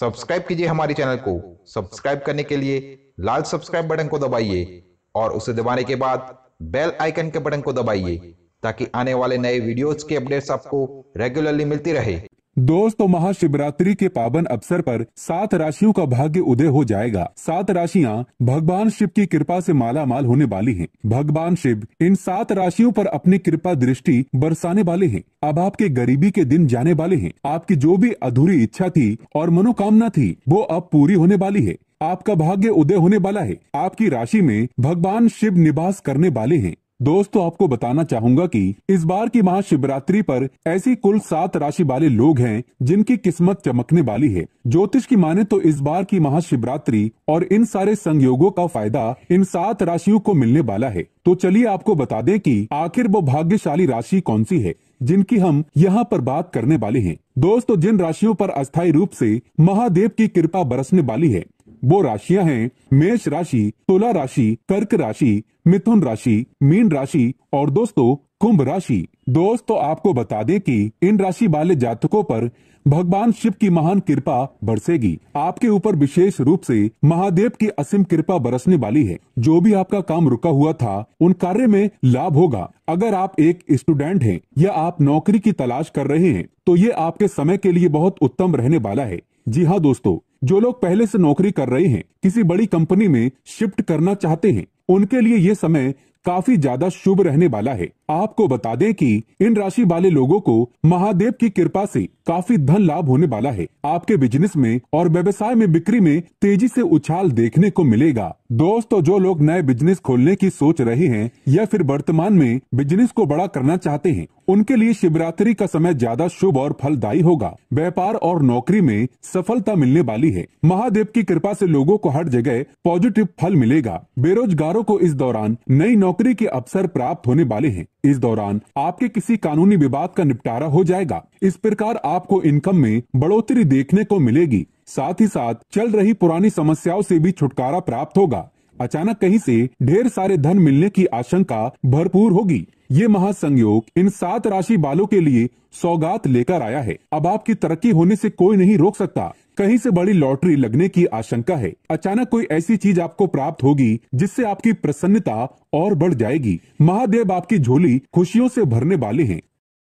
Subscribe कीजिए हमारे channel को सब्सक्राइब करने के लिए लाल सब्सक्राइब बटन को दबाइए और उसे दबाने के बाद बेल आइकन के बटन को दबाइए ताकि आने वाले नए वीडियोस के अपडेट्स आपको रेगुलरली मिलती रहे दोस्तों महाशिवरात्रि के पावन अवसर पर सात राशियों का भाग्य उदय हो जाएगा सात राशियां भगवान शिव की कृपा से माला माल होने वाली हैं। भगवान शिव इन सात राशियों पर अपनी कृपा दृष्टि बरसाने वाले हैं अब आपके गरीबी के दिन जाने वाले हैं आपकी जो भी अधूरी इच्छा थी और मनोकामना थी वो अब पूरी होने वाली है आपका भाग्य उदय होने वाला है आपकी राशि में भगवान शिव निवास करने वाले हैं दोस्तों आपको बताना चाहूंगा कि इस बार की महाशिवरात्रि पर ऐसी कुल सात राशि वाले लोग हैं जिनकी किस्मत चमकने वाली है ज्योतिष की माने तो इस बार की महाशिवरात्रि और इन सारे संयोगों का फायदा इन सात राशियों को मिलने वाला है तो चलिए आपको बता दें कि आखिर वो भाग्यशाली राशि कौन सी है जिनकी हम यहाँ पर बात करने वाले हैं दोस्तों जिन राशियों पर अस्थायी रूप से महादेव की कृपा बरसने वाली है वो राशियां हैं मेष राशि तुला राशि कर्क राशि मिथुन राशि मीन राशि और दोस्तों कुंभ राशि दोस्तों तो आपको बता दें कि इन राशि वाले जातकों पर भगवान शिव की महान कृपा बरसेगी आपके ऊपर विशेष रूप से महादेव की असीम कृपा बरसने वाली है जो भी आपका काम रुका हुआ था उन कार्य में लाभ होगा अगर आप एक स्टूडेंट हैं या आप नौकरी की तलाश कर रहे हैं तो ये आपके समय के लिए बहुत उत्तम रहने वाला है जी हाँ दोस्तों जो लोग पहले से नौकरी कर रहे हैं किसी बड़ी कंपनी में शिफ्ट करना चाहते हैं उनके लिए ये समय काफी ज्यादा शुभ रहने वाला है आपको बता दें कि इन राशि वाले लोगों को महादेव की कृपा से काफी धन लाभ होने वाला है आपके बिजनेस में और व्यवसाय में बिक्री में तेजी से उछाल देखने को मिलेगा दोस्तों तो जो लोग नए बिजनेस खोलने की सोच रहे हैं या फिर वर्तमान में बिजनेस को बड़ा करना चाहते हैं उनके लिए शिवरात्रि का समय ज्यादा शुभ और फलदायी होगा व्यापार और नौकरी में सफलता मिलने वाली है महादेव की कृपा से लोगों को हर जगह पॉजिटिव फल मिलेगा बेरोजगारों को इस दौरान नई नौकरी के अवसर प्राप्त होने वाले हैं इस दौरान आपके किसी कानूनी विवाद का निपटारा हो जाएगा इस प्रकार आपको इनकम में बढ़ोतरी देखने को मिलेगी साथ ही साथ चल रही पुरानी समस्याओं से भी छुटकारा प्राप्त होगा अचानक कहीं से ढेर सारे धन मिलने की आशंका भरपूर होगी ये महासंयोग इन सात राशि बालों के लिए सौगात लेकर आया है अब आपकी तरक्की होने से कोई नहीं रोक सकता कहीं से बड़ी लॉटरी लगने की आशंका है अचानक कोई ऐसी चीज आपको प्राप्त होगी जिससे आपकी प्रसन्नता और बढ़ जाएगी महादेव आपकी झोली खुशियों से भरने वाले हैं